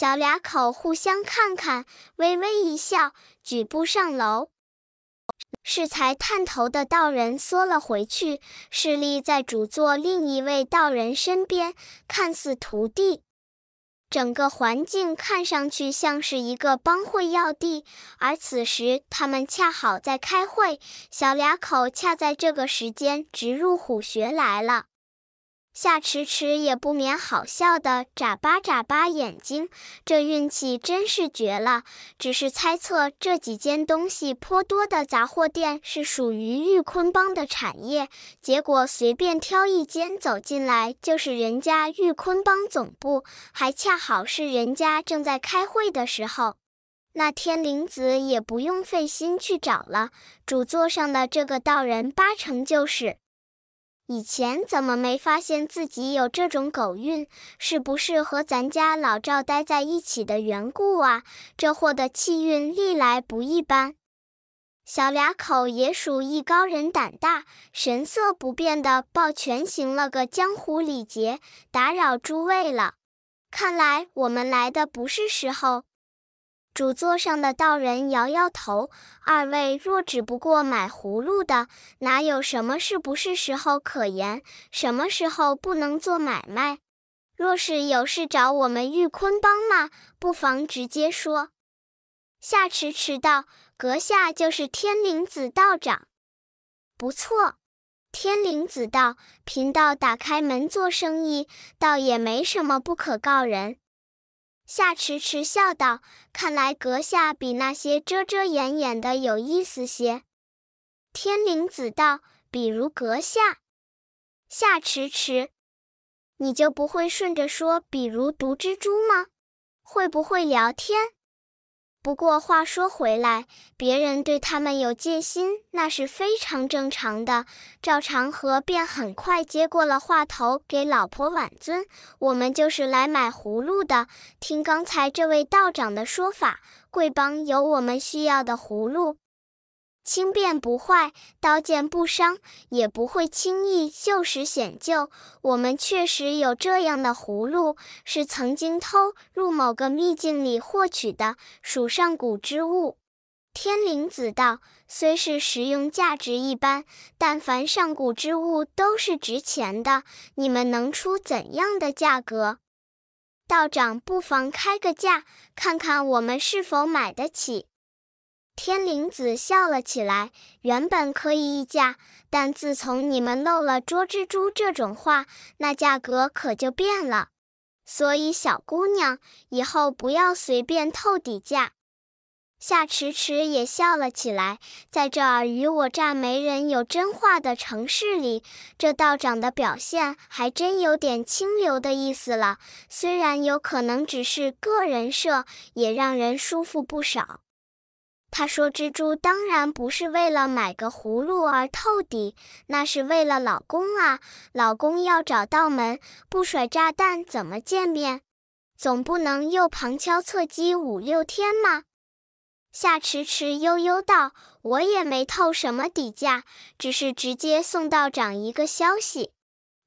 小俩口互相看看，微微一笑，举步上楼。适才探头的道人缩了回去，势力在主座另一位道人身边，看似徒弟。整个环境看上去像是一个帮会要地，而此时他们恰好在开会。小俩口恰在这个时间直入虎穴来了。夏迟迟也不免好笑的眨巴眨巴眼睛，这运气真是绝了。只是猜测这几间东西颇多的杂货店是属于玉坤帮的产业，结果随便挑一间走进来就是人家玉坤帮总部，还恰好是人家正在开会的时候。那天灵子也不用费心去找了，主座上的这个道人八成就是。以前怎么没发现自己有这种狗运？是不是和咱家老赵待在一起的缘故啊？这货的气运历来不一般。小俩口也属艺高人胆大，神色不变的抱拳行了个江湖礼节，打扰诸位了。看来我们来的不是时候。主座上的道人摇摇头：“二位若只不过买葫芦的，哪有什么是不是时候可言？什么时候不能做买卖？若是有事找我们玉坤帮嘛，不妨直接说。”夏迟迟道：“阁下就是天灵子道长，不错。天灵子道，贫道打开门做生意，倒也没什么不可告人。”夏迟迟笑道：“看来阁下比那些遮遮掩掩的有意思些。”天灵子道：“比如阁下，夏迟迟，你就不会顺着说，比如毒蜘蛛吗？会不会聊天？”不过话说回来，别人对他们有戒心，那是非常正常的。赵长河便很快接过了话头，给老婆挽尊：“我们就是来买葫芦的。听刚才这位道长的说法，贵帮有我们需要的葫芦。”轻便不坏，刀剑不伤，也不会轻易锈蚀显旧。我们确实有这样的葫芦，是曾经偷入某个秘境里获取的，属上古之物。天灵子道虽是实用价值一般，但凡上古之物都是值钱的。你们能出怎样的价格？道长不妨开个价，看看我们是否买得起。天灵子笑了起来，原本可以议价，但自从你们漏了捉蜘蛛这种话，那价格可就变了。所以小姑娘，以后不要随便透底价。夏迟迟也笑了起来，在这尔虞我诈、没人有真话的城市里，这道长的表现还真有点清流的意思了。虽然有可能只是个人设，也让人舒服不少。他说：“蜘蛛当然不是为了买个葫芦而透底，那是为了老公啊！老公要找到门，不甩炸弹怎么见面？总不能又旁敲侧击五六天吗？”夏迟迟悠悠道：“我也没透什么底价，只是直接送道长一个消息。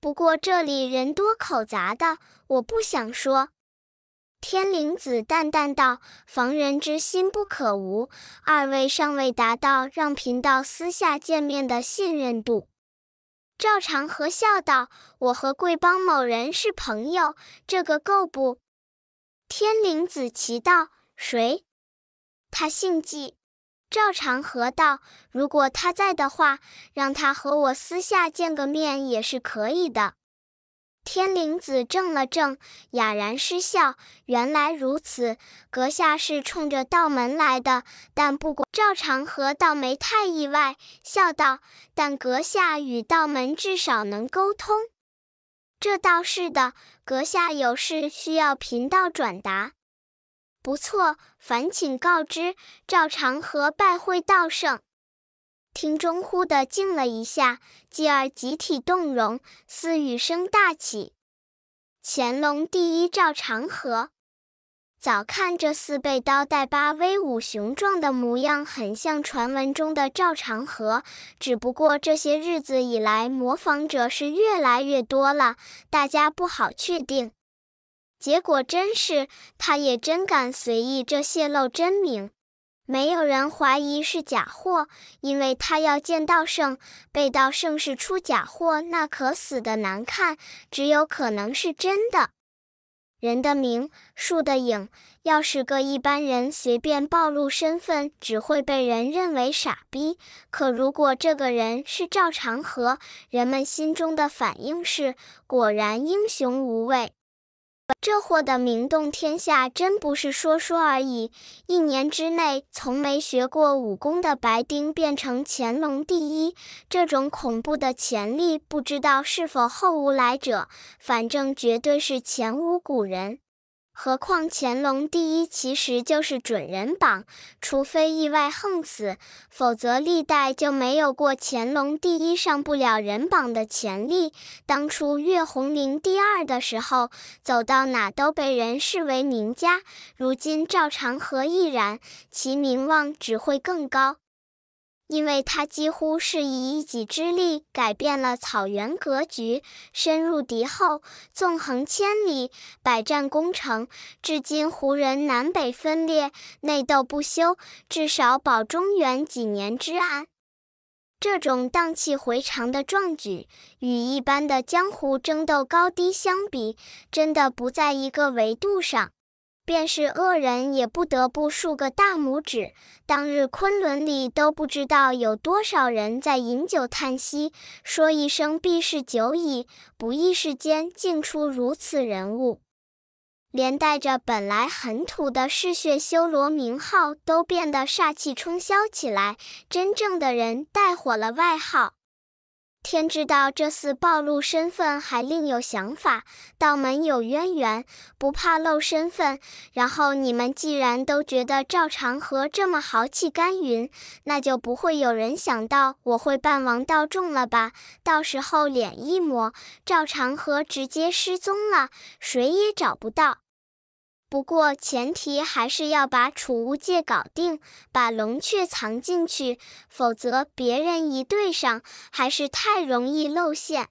不过这里人多口杂的，我不想说。”天灵子淡淡道：“防人之心不可无，二位尚未达到让贫道私下见面的信任度。”赵长河笑道：“我和贵帮某人是朋友，这个够不？”天灵子奇道：“谁？”他姓纪。赵长河道：“如果他在的话，让他和我私下见个面也是可以的。”天灵子怔了怔，哑然失笑：“原来如此，阁下是冲着道门来的。但不管赵长河，倒没太意外，笑道：但阁下与道门至少能沟通，这倒是的。阁下有事需要贫道转达？不错，烦请告知。赵长河拜会道圣。”听钟忽地静了一下，继而集体动容，似雨声大起。乾隆第一赵长河，早看这四背刀带疤、威武雄壮的模样，很像传闻中的赵长河。只不过这些日子以来，模仿者是越来越多了，大家不好确定。结果真是，他也真敢随意这泄露真名。没有人怀疑是假货，因为他要见道圣，被道圣是出假货，那可死的难看，只有可能是真的。人的名，树的影，要是个一般人，随便暴露身份，只会被人认为傻逼。可如果这个人是赵长河，人们心中的反应是：果然英雄无畏。这货的名动天下，真不是说说而已。一年之内，从没学过武功的白丁变成乾隆第一，这种恐怖的潜力，不知道是否后无来者。反正绝对是前无古人。何况乾隆第一其实就是准人榜，除非意外横死，否则历代就没有过乾隆第一上不了人榜的潜力。当初岳红林第二的时候，走到哪都被人视为名家，如今赵长河亦然，其名望只会更高。因为他几乎是以一己之力改变了草原格局，深入敌后，纵横千里，百战攻城，至今胡人南北分裂，内斗不休，至少保中原几年之安。这种荡气回肠的壮举，与一般的江湖争斗高低相比，真的不在一个维度上。便是恶人也不得不竖个大拇指。当日昆仑里都不知道有多少人在饮酒叹息，说一声必是酒矣，不意世间竟出如此人物。连带着本来很土的嗜血修罗名号都变得煞气冲霄起来，真正的人带火了外号。天知道这次暴露身份还另有想法，道门有渊源，不怕露身份。然后你们既然都觉得赵长河这么豪气干云，那就不会有人想到我会扮王道众了吧？到时候脸一抹，赵长河直接失踪了，谁也找不到。不过，前提还是要把储物戒搞定，把龙雀藏进去，否则别人一对上，还是太容易露馅。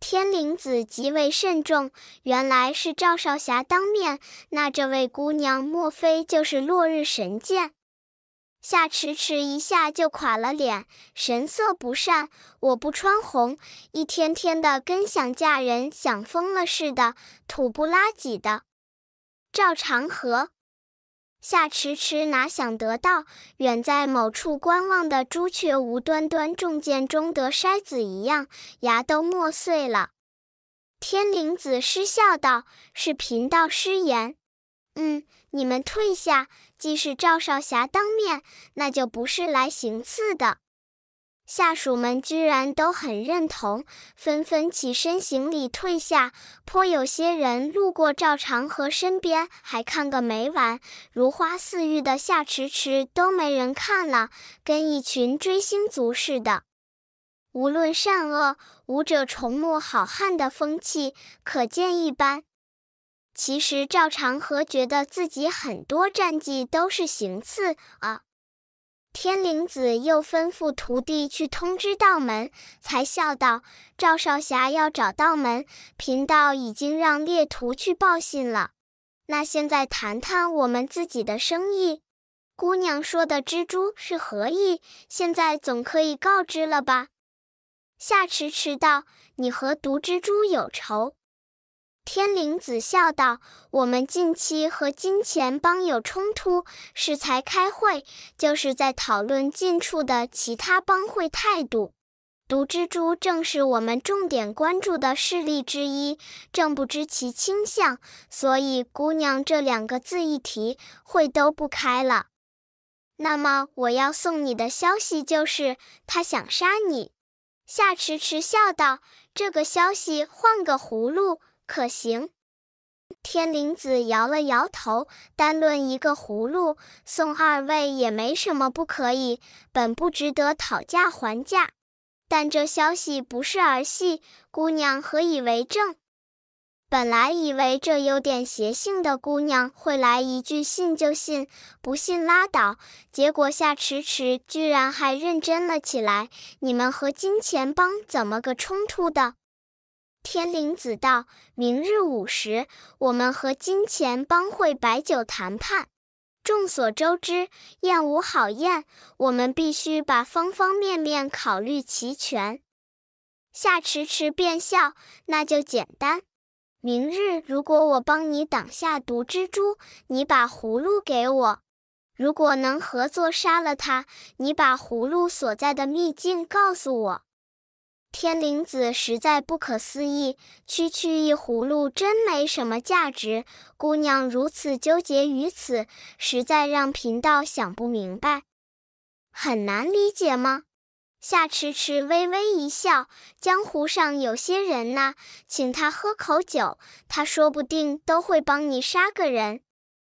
天灵子极为慎重，原来是赵少侠当面，那这位姑娘莫非就是落日神剑夏迟迟？一下就垮了脸，神色不善。我不穿红，一天天的跟想嫁人想疯了似的，土不拉几的。赵长河，夏迟迟哪想得到，远在某处观望的朱雀无端端中箭，中得筛子一样，牙都磨碎了。天灵子失笑道：“是贫道失言。嗯，你们退下。既是赵少侠当面，那就不是来行刺的。”下属们居然都很认同，纷纷起身行礼退下。颇有些人路过赵长河身边，还看个没完。如花似玉的夏迟迟都没人看了，跟一群追星族似的。无论善恶，武者崇慕好汉的风气可见一斑。其实赵长河觉得自己很多战绩都是行刺啊。天灵子又吩咐徒弟去通知道门，才笑道：“赵少侠要找道门，贫道已经让猎徒去报信了。那现在谈谈我们自己的生意。姑娘说的蜘蛛是何意？现在总可以告知了吧？”夏迟迟道：“你和毒蜘蛛有仇。”天灵子笑道：“我们近期和金钱帮有冲突，是才开会，就是在讨论近处的其他帮会态度。毒蜘蛛正是我们重点关注的势力之一，正不知其倾向，所以姑娘这两个字一提，会都不开了。那么我要送你的消息就是，他想杀你。”夏迟迟笑道：“这个消息换个葫芦。”可行，天灵子摇了摇头。单论一个葫芦送二位也没什么不可以，本不值得讨价还价。但这消息不是儿戏，姑娘何以为证？本来以为这有点邪性的姑娘会来一句“信就信，不信拉倒”，结果夏迟迟居然还认真了起来。你们和金钱帮怎么个冲突的？天灵子道：“明日午时，我们和金钱帮会摆酒谈判。众所周知，宴无好宴，我们必须把方方面面考虑齐全。”夏迟迟便笑：“那就简单。明日如果我帮你挡下毒蜘蛛，你把葫芦给我；如果能合作杀了他，你把葫芦所在的秘境告诉我。”天灵子实在不可思议，区区一葫芦真没什么价值。姑娘如此纠结于此，实在让贫道想不明白。很难理解吗？夏迟迟微微一笑：“江湖上有些人呐，请他喝口酒，他说不定都会帮你杀个人。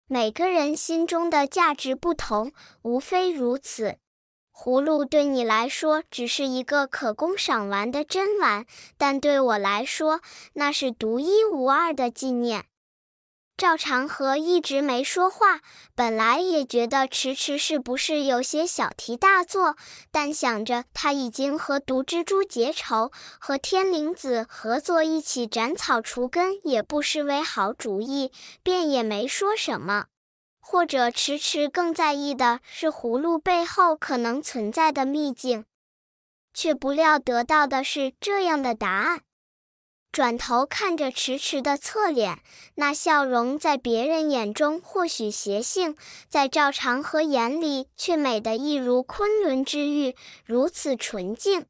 每个人心中的价值不同，无非如此。”葫芦对你来说只是一个可供赏玩的珍玩，但对我来说，那是独一无二的纪念。赵长河一直没说话，本来也觉得迟迟是不是有些小题大做，但想着他已经和毒蜘蛛结仇，和天灵子合作一起斩草除根，也不失为好主意，便也没说什么。或者迟迟更在意的是葫芦背后可能存在的秘境，却不料得到的是这样的答案。转头看着迟迟的侧脸，那笑容在别人眼中或许邪性，在赵长河眼里却美得一如昆仑之玉，如此纯净。